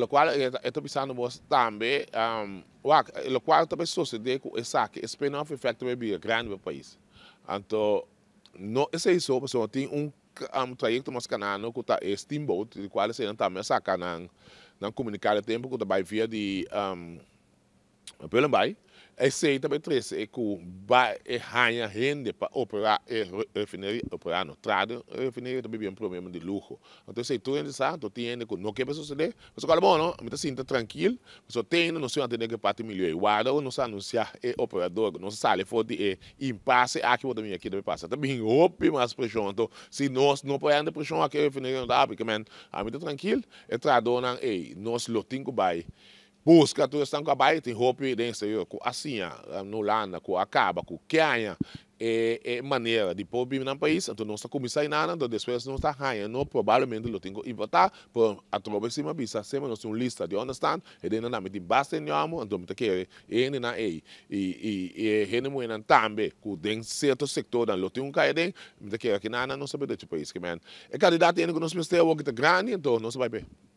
Lo cual eh, estou pensando vos também, um, eh, lo cual também sucede com essa que spin de effect vai vir grande para o país. Então, não é isso, pessoal, tem um, um trajeto mais canano que está steamboat, de qual se não também saca não, não comunicar o tempo que vai via de um, Pullumbai. Essay também trouxe é que o bar é ranha rende para operar é e refinaria, operar no trado, refinaria também é um problema de luxo. Então, se tu ainda sabe, tu tem que não quer suceder, mas agora, bom, não, me sinta assim, tá tranquilo, mas eu tenho, não sei onde é que parte melhor. E guarda, ou não se anunciar é operador, não se sabe, for de é impasse, aqui ah, vou também, aqui também passa. Também, opa, mais pressão, então, se nós não podemos pressão aqui, é refinaria não dá, porque, man, a mim tá tranquilo, é trado não, ei, nós lotinho que vai busca tu estão com a baita em roupa e dentro eu com assim no lana com a acaba com que anha é, é maneira de pobre no país então não está começando nada então depois não está ganha não provavelmente lo tenho e votar por a tua próxima visa sempre nós temos lista de understand e dentro na de basta em amo então me toque e na e e e e não é também com dentro certo setor da lote um cai dentro me toque aqui nada não sabe do país que man é candidato ainda que nós o que grande então não sabe bem